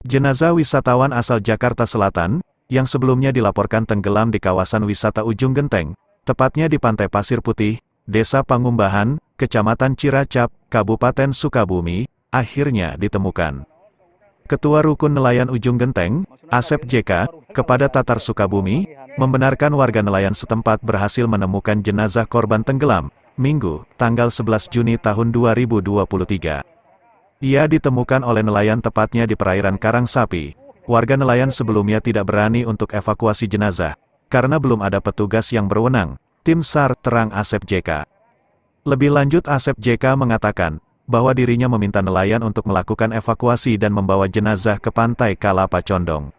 Jenazah wisatawan asal Jakarta Selatan, yang sebelumnya dilaporkan tenggelam di kawasan wisata Ujung Genteng, tepatnya di Pantai Pasir Putih, Desa Pangumbahan, Kecamatan Ciracap, Kabupaten Sukabumi, akhirnya ditemukan. Ketua Rukun Nelayan Ujung Genteng, Asep JK, kepada Tatar Sukabumi, membenarkan warga nelayan setempat berhasil menemukan jenazah korban tenggelam, Minggu, tanggal 11 Juni tahun 2023. Ia ditemukan oleh nelayan tepatnya di perairan Karang Sapi. Warga nelayan sebelumnya tidak berani untuk evakuasi jenazah, karena belum ada petugas yang berwenang, tim SAR terang Asep JK. Lebih lanjut Asep JK mengatakan, bahwa dirinya meminta nelayan untuk melakukan evakuasi dan membawa jenazah ke pantai Kalapa Condong.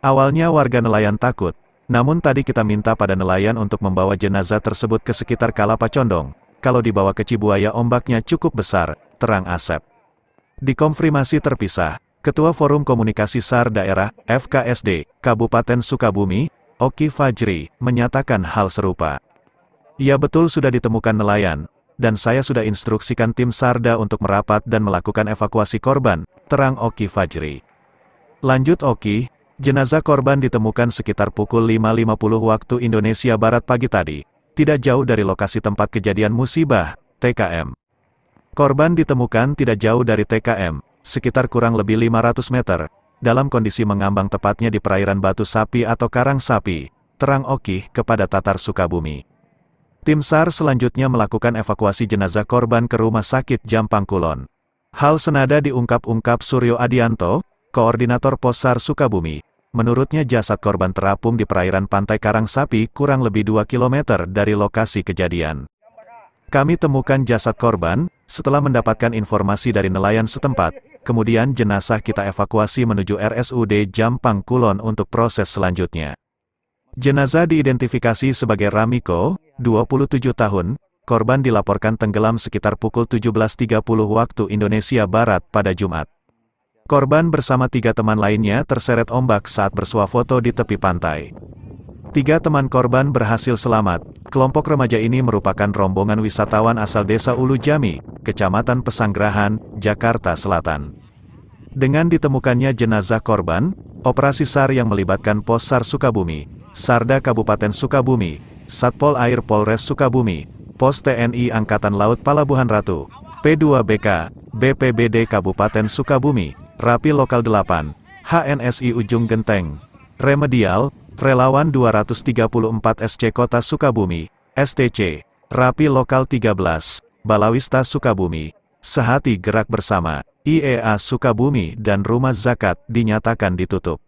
Awalnya warga nelayan takut, namun tadi kita minta pada nelayan untuk membawa jenazah tersebut ke sekitar Kalapa Condong, kalau dibawa ke Cibuaya ombaknya cukup besar, terang Asep. Dikonfirmasi terpisah, Ketua Forum Komunikasi SAR Daerah, FKSD, Kabupaten Sukabumi, Oki Fajri, menyatakan hal serupa. "Ia betul sudah ditemukan nelayan, dan saya sudah instruksikan tim Sarda untuk merapat dan melakukan evakuasi korban, terang Oki Fajri. Lanjut Oki, jenazah korban ditemukan sekitar pukul 5.50 waktu Indonesia Barat pagi tadi, tidak jauh dari lokasi tempat kejadian musibah, TKM. Korban ditemukan tidak jauh dari TKM, sekitar kurang lebih 500 meter, dalam kondisi mengambang tepatnya di perairan batu sapi atau karang sapi, terang Oki kepada Tatar Sukabumi. Tim SAR selanjutnya melakukan evakuasi jenazah korban ke rumah sakit Jampang Kulon. Hal senada diungkap-ungkap Suryo Adianto, koordinator pos SAR Sukabumi. Menurutnya jasad korban terapung di perairan pantai Karang Sapi kurang lebih 2 km dari lokasi kejadian. Kami temukan jasad korban, setelah mendapatkan informasi dari nelayan setempat, kemudian jenazah kita evakuasi menuju RSUD Jampang Kulon untuk proses selanjutnya. Jenazah diidentifikasi sebagai Ramiko, 27 tahun, korban dilaporkan tenggelam sekitar pukul 17.30 waktu Indonesia Barat pada Jumat. Korban bersama tiga teman lainnya terseret ombak saat bersuah foto di tepi pantai. Tiga teman korban berhasil selamat. Kelompok remaja ini merupakan rombongan wisatawan asal Desa Ulu Jami, Kecamatan Pesanggerahan, Jakarta Selatan. Dengan ditemukannya jenazah korban, operasi SAR yang melibatkan Pos SAR Sukabumi, Sarda Kabupaten Sukabumi, Satpol Air Polres Sukabumi, Pos TNI Angkatan Laut Palabuhan Ratu, P2BK, BPBD Kabupaten Sukabumi, Rapi Lokal 8, HNSI Ujung Genteng, Remedial, Relawan 234 SC Kota Sukabumi, STC, Rapi Lokal 13, Balawista Sukabumi, Sehati Gerak Bersama, IEA Sukabumi dan Rumah Zakat dinyatakan ditutup.